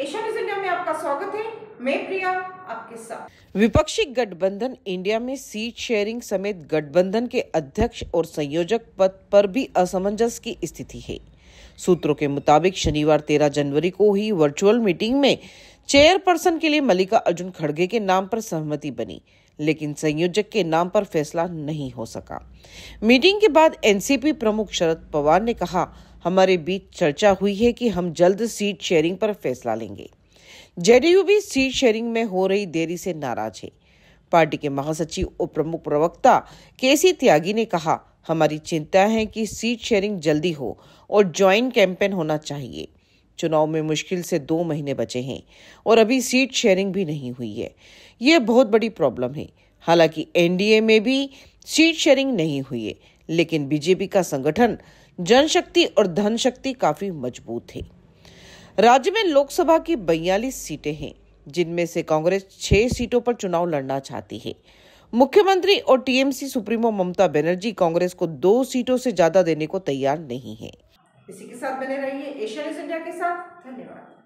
news India में आपका स्वागत है मैं प्रिया आपके साथ विपक्षी गठबंधन इंडिया में सीट शेयरिंग समेत गठबंधन के अध्यक्ष और संयोजक पद पर भी असमंजस की स्थिति है सूत्रों के मुताबिक शनिवार 13 जनवरी को ही वर्चुअल मीटिंग में चेयरपर्सन के लिए मल्लिका अर्जुन खड़गे के नाम पर सहमति बनी लेकिन संयोजक के नाम पर फैसला नहीं हो सका मीटिंग के बाद एनसीपी प्रमुख शरद पवार ने कहा हमारे बीच चर्चा हुई है कि हम जल्द सीट शेयरिंग पर फैसला लेंगे जेडीयू भी सीट शेयरिंग में हो रही देरी से नाराज है पार्टी के महासचिव और प्रमुख प्रवक्ता केसी त्यागी ने कहा हमारी चिंता है कि सीट शेयरिंग जल्दी हो और ज्वाइंट कैंपेन होना चाहिए चुनाव में मुश्किल से दो महीने बचे हैं और अभी सीट शेयरिंग भी नहीं हुई है यह बहुत बड़ी प्रॉब्लम है हालांकि एनडीए में भी सीट शेयरिंग नहीं हुई है लेकिन बीजेपी का संगठन जनशक्ति और धन शक्ति काफी मजबूत है राज्य में लोकसभा की बयालीस सीटें हैं जिनमें से कांग्रेस छह सीटों पर चुनाव लड़ना चाहती है मुख्यमंत्री और टीएमसी सुप्रीमो ममता बनर्जी कांग्रेस को दो सीटों से ज्यादा देने को तैयार नहीं है इसी के साथ बने रहिए एशियन इंडिया के साथ धन्यवाद